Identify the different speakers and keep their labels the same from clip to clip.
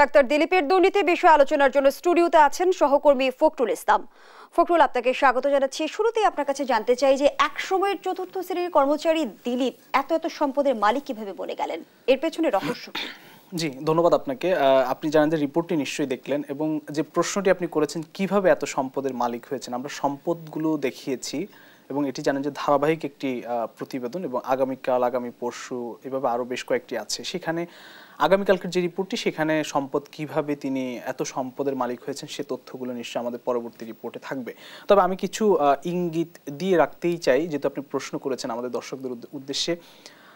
Speaker 1: doctor দিলীপের দুর্নীতি বিষয়ে আলোচনার জন্য স্টুডিওতে আছেন সহকর্মী ফখরুল ইসলাম ফখরুল আপনাকে স্বাগত জানাচ্ছি শুরুতেই আপনার কাছে জানতে চাই যে এক সময়ের চতুর্থ শ্রেণীর কর্মচারী দিলীপ এত এত সম্পদের মালিক কিভাবে বলে গেলেন এর পেছনে রহস্য
Speaker 2: জি ধন্যবাদ আপনাকে আপনি জানেন যে রিপোর্টটি নিশ্চয়ই দেখলেন এবং যে প্রশ্নটি আপনি করেছেন কিভাবে এত সম্পদের মালিক হয়েছেন আমরা সম্পদগুলো দেখিয়েছি এবং এটি জানেন যে ধারাবাহিক একটি প্রতিবেদন এবং আগামীকাল আগামী পরশু এভাবে আরও বেশ কয়েকটি আছে সেখানে আগামীকালকের যে রিপোর্টটি সেখানে সম্পদ কিভাবে তিনি এত সম্পদের মালিক হয়েছেন সে তথ্যগুলো নিশ্চয়ই আমাদের পরবর্তী রিপোর্টে থাকবে তবে আমি কিছু ইঙ্গিত দিয়ে রাখতেই চাই যেহেতু আপনি প্রশ্ন করেছেন আমাদের দর্শকদের উদ্দেশ্যে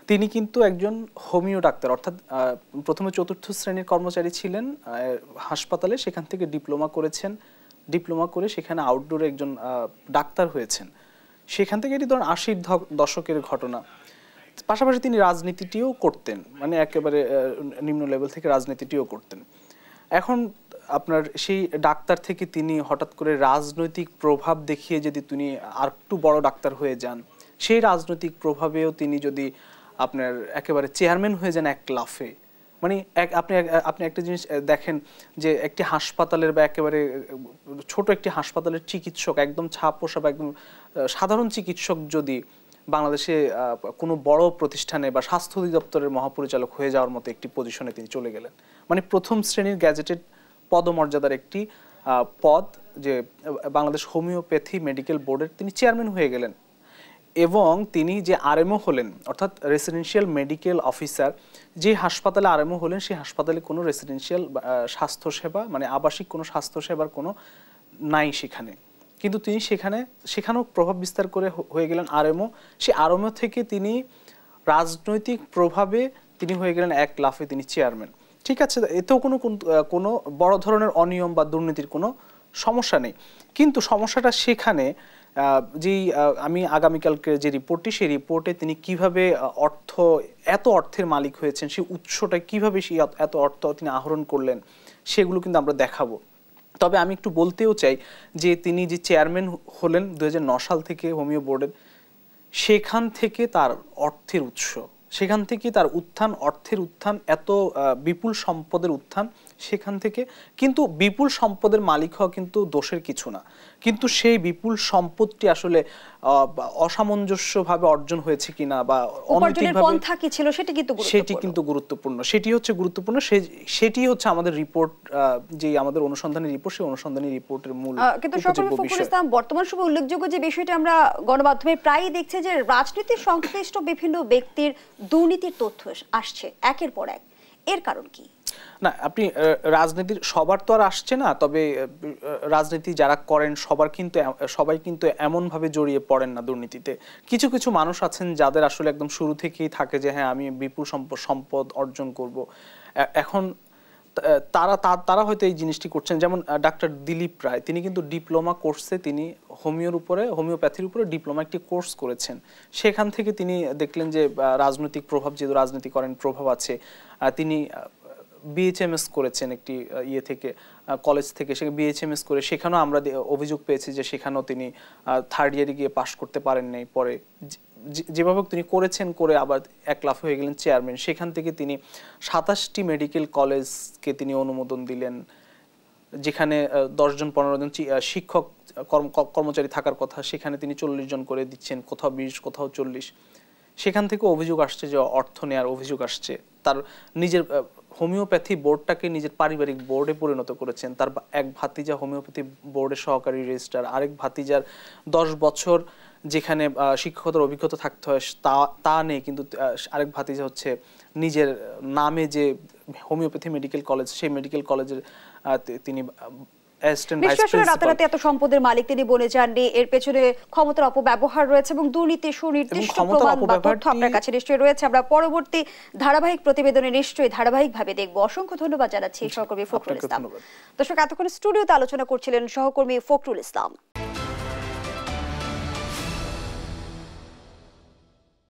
Speaker 2: তিনি কিন্তু একজন হোমিও ডাক্তার অর্থাৎ প্রথমে চতুর্থ শ্রেণীর কর্মচারী ছিলেন হাসপাতালে সেখান থেকে ডিপ্লোমা করেছেন ডিপ্লোমা করে সেখানে আউটডোরে একজন ডাক্তার হয়েছেন সেখান থেকে এটি ধরুন আশির দশকের ঘটনা পাশাপাশি তিনি রাজনীতিটিও করতেন মানে একেবারে নিম্ন লেভেল থেকে রাজনীতিটিও করতেন এখন আপনার সেই ডাক্তার থেকে তিনি হঠাৎ করে রাজনৈতিক প্রভাব দেখিয়ে যদি তিনি আর একটু বড় ডাক্তার হয়ে যান সেই রাজনৈতিক প্রভাবেও তিনি যদি আপনার একেবারে চেয়ারম্যান হয়ে যান এক লাফে মানে এক আপনি আপনি একটা জিনিস দেখেন যে একটি হাসপাতালের বা একেবারে ছোট একটি হাসপাতালের চিকিৎসক একদম ছাপ পোষা বা একদম সাধারণ চিকিৎসক যদি বাংলাদেশে কোনো বড় প্রতিষ্ঠানে বা স্বাস্থ্য অধিদপ্তরের মহাপরিচালক হয়ে যাওয়ার মতো একটি পজিশনে তিনি চলে গেলেন মানে প্রথম শ্রেণীর গ্যাজেটেড পদমর্যাদার একটি পদ যে বাংলাদেশ হোমিওপ্যাথি মেডিকেল বোর্ডের তিনি চেয়ারম্যান হয়ে গেলেন এবং তিনি যে আরএমও হলেন অর্থাৎ রেসিডেন্সিয়াল মেডিকেল অফিসার যে হাসপাতালে আরএমও হলেন সেই হাসপাতালে কোনো রেসিডেন্সিয়াল স্বাস্থ্যসেবা মানে আবাসিক কোনো স্বাস্থ্যসেবার কোনো নাই সেখানে কিন্তু তিনি সেখানে সেখানেও প্রভাব বিস্তার করে হয়ে গেলেন আরএমও সেই আরএমও থেকে তিনি রাজনৈতিক প্রভাবে তিনি হয়ে গেলেন এক লাফে তিনি চেয়ারম্যান ঠিক আছে এতেও কোনো কোনো বড় ধরনের অনিয়ম বা দুর্নীতির কোনো সমস্যা নেই কিন্তু সমস্যাটা সেখানে যে আমি আগামীকালকে যে রিপোর্টটি সেই রিপোর্টে তিনি কিভাবে অর্থ এত অর্থের মালিক হয়েছেন সেই উৎসটা কিভাবে সেই এত অর্থ তিনি আহরণ করলেন সেগুলো কিন্তু আমরা দেখাবো তবে আমি একটু বলতেও চাই যে তিনি যে চেয়ারম্যান হলেন দু সাল থেকে হোমিও বোর্ডের সেখান থেকে তার অর্থের উৎস সেখান থেকে তার উত্থান অর্থের উত্থান এত বিপুল সম্পদের উত্থান সেখান থেকে কিন্তু বিপুল সম্পদের মালিক হওয়া কিন্তু দোষের কিছু না কিন্তু সেই বিপুল সম্পদটি আসলে অসামঞ্জস্যভাবে অর্জন হয়েছে কিনা বা অনৈতিকভাবে
Speaker 1: ছিল সেটি কিন্তু সেটি
Speaker 2: কিন্তু গুরুত্বপূর্ণ সেটি হচ্ছে গুরুত্বপূর্ণ সেটি হচ্ছে আমাদের রিপোর্ট যে আমাদের অনুসন্ধানী রিপোর্ট সেই অনুসন্ধানী রিপোর্টের মূল কিন্তু
Speaker 1: বর্তমান সময় উল্লেখযোগ্য যে বিষয়টি আমরা গণমাধ্যমে প্রায়ই দেখছি যে রাজনীতির সংশ্লিষ্ট বিভিন্ন ব্যক্তির দুর্নীতির তথ্য আসছে একের পর এক এর কারণ কি
Speaker 2: না আপনি রাজনীতির সবার তো আর আসছে না তবে রাজনীতি যারা করেন সবার কিন্তু সবাই কিন্তু এমনভাবে জড়িয়ে পড়েন না দুর্নীতিতে কিছু কিছু মানুষ আছেন যাদের আসলে একদম শুরু থেকেই থাকে যে হ্যাঁ আমি বিপুল সম্পদ সম্পদ অর্জন করব এখন তারা তারা হয়তো এই জিনিসটি করছেন যেমন ডাক্তার দিলীপ রায় তিনি কিন্তু ডিপ্লোমা কোর্সে তিনি হোমিওর উপরে হোমিওপ্যাথির উপরে ডিপ্লোমা একটি কোর্স করেছেন সেখান থেকে তিনি দেখলেন যে রাজনৈতিক প্রভাব যেহেতু রাজনীতি করেন প্রভাব আছে তিনি বিএচএমএস করেছেন একটি ইয়ে থেকে কলেজ থেকে সে বিএচএমএস করে সেখানেও আমরা অভিযোগ পেয়েছি যে সেখানেও তিনি থার্ড ইয়ারে গিয়ে পাশ করতে পারেন নাই পরে যেভাবে তিনি করেছেন করে আবার এক লাফ হয়ে গেলেন চেয়ারম্যান সেখান থেকে তিনি সাতাশটি মেডিকেল কলেজকে তিনি অনুমোদন দিলেন যেখানে দশজন পনেরো জন শিক্ষক কর্মচারী থাকার কথা সেখানে তিনি চল্লিশ জন করে দিচ্ছেন কোথাও বিশ কোথাও চল্লিশ সেখান থেকে অভিযোগ আসছে যে অর্থ নেওয়ার অভিযোগ আসছে তার নিজের হোমিওপ্যাথি বোর্ডটাকে নিজের পারিবারিক বোর্ডে পরিণত করেছেন তার এক ভাতিজা হোমিওপ্যাথি বোর্ডের সহকারী রেজিস্ট্রার আরেক ভাতিজার দশ বছর যেখানে শিক্ষকতার অভিজ্ঞতা থাকতে হয় তা তা নেই কিন্তু আরেক যে হচ্ছে নিজের নামে যে হোমিওপ্যাথি মেডিকেল কলেজ সেই মেডিকেল কলেজের তিনি এবং
Speaker 1: দুর্নীতি সুনির্দিষ্ট আমরা পরবর্তী ধারাবাহিক প্রতিবেদনে ধন্যবাদ জানাচ্ছি সহকর্মী ইসলাম আলোচনা করছিলেন সহকর্মী ফখরুল ইসলাম